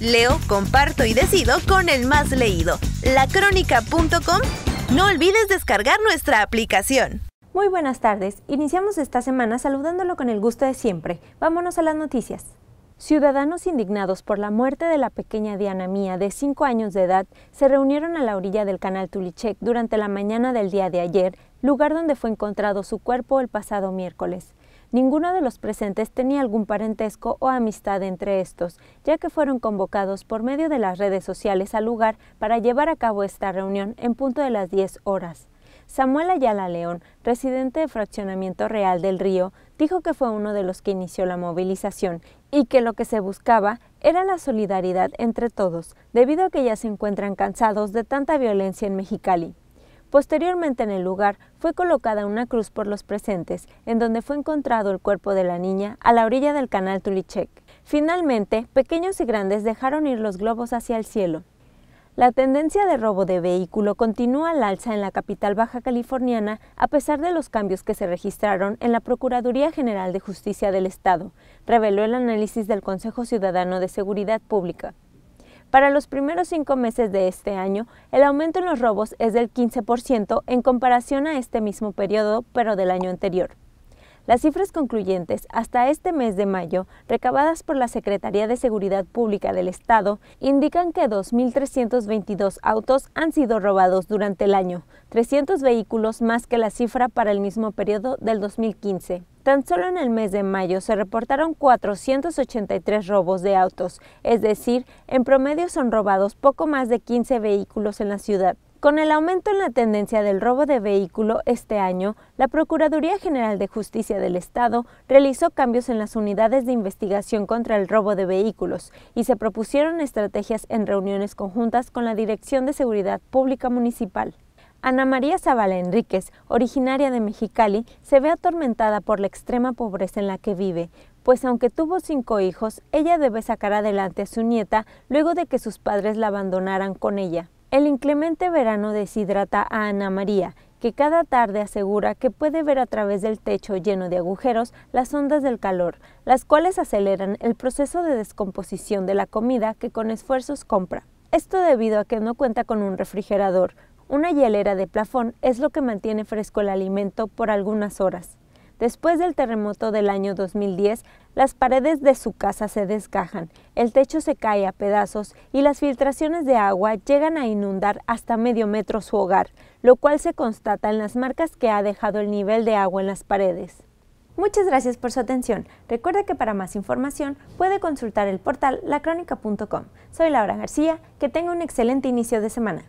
Leo, comparto y decido con el más leído, lacrónica.com. No olvides descargar nuestra aplicación. Muy buenas tardes. Iniciamos esta semana saludándolo con el gusto de siempre. Vámonos a las noticias. Ciudadanos indignados por la muerte de la pequeña Diana Mía, de 5 años de edad, se reunieron a la orilla del canal Tulichek durante la mañana del día de ayer, lugar donde fue encontrado su cuerpo el pasado miércoles. Ninguno de los presentes tenía algún parentesco o amistad entre estos, ya que fueron convocados por medio de las redes sociales al lugar para llevar a cabo esta reunión en punto de las 10 horas. Samuel Ayala León, residente de Fraccionamiento Real del Río, dijo que fue uno de los que inició la movilización y que lo que se buscaba era la solidaridad entre todos, debido a que ya se encuentran cansados de tanta violencia en Mexicali. Posteriormente en el lugar fue colocada una cruz por los presentes, en donde fue encontrado el cuerpo de la niña a la orilla del canal Tulichek. Finalmente, pequeños y grandes dejaron ir los globos hacia el cielo. La tendencia de robo de vehículo continúa al alza en la capital baja californiana a pesar de los cambios que se registraron en la Procuraduría General de Justicia del Estado, reveló el análisis del Consejo Ciudadano de Seguridad Pública. Para los primeros cinco meses de este año, el aumento en los robos es del 15% en comparación a este mismo periodo, pero del año anterior. Las cifras concluyentes hasta este mes de mayo, recabadas por la Secretaría de Seguridad Pública del Estado, indican que 2.322 autos han sido robados durante el año, 300 vehículos más que la cifra para el mismo periodo del 2015. Tan solo en el mes de mayo se reportaron 483 robos de autos, es decir, en promedio son robados poco más de 15 vehículos en la ciudad. Con el aumento en la tendencia del robo de vehículo este año, la Procuraduría General de Justicia del Estado realizó cambios en las unidades de investigación contra el robo de vehículos y se propusieron estrategias en reuniones conjuntas con la Dirección de Seguridad Pública Municipal. Ana María Zavala Enríquez, originaria de Mexicali, se ve atormentada por la extrema pobreza en la que vive, pues aunque tuvo cinco hijos, ella debe sacar adelante a su nieta luego de que sus padres la abandonaran con ella. El inclemente verano deshidrata a Ana María, que cada tarde asegura que puede ver a través del techo lleno de agujeros las ondas del calor, las cuales aceleran el proceso de descomposición de la comida que con esfuerzos compra. Esto debido a que no cuenta con un refrigerador, una hielera de plafón es lo que mantiene fresco el alimento por algunas horas. Después del terremoto del año 2010, las paredes de su casa se desgajan, el techo se cae a pedazos y las filtraciones de agua llegan a inundar hasta medio metro su hogar, lo cual se constata en las marcas que ha dejado el nivel de agua en las paredes. Muchas gracias por su atención. Recuerda que para más información puede consultar el portal lacrónica.com. Soy Laura García, que tenga un excelente inicio de semana.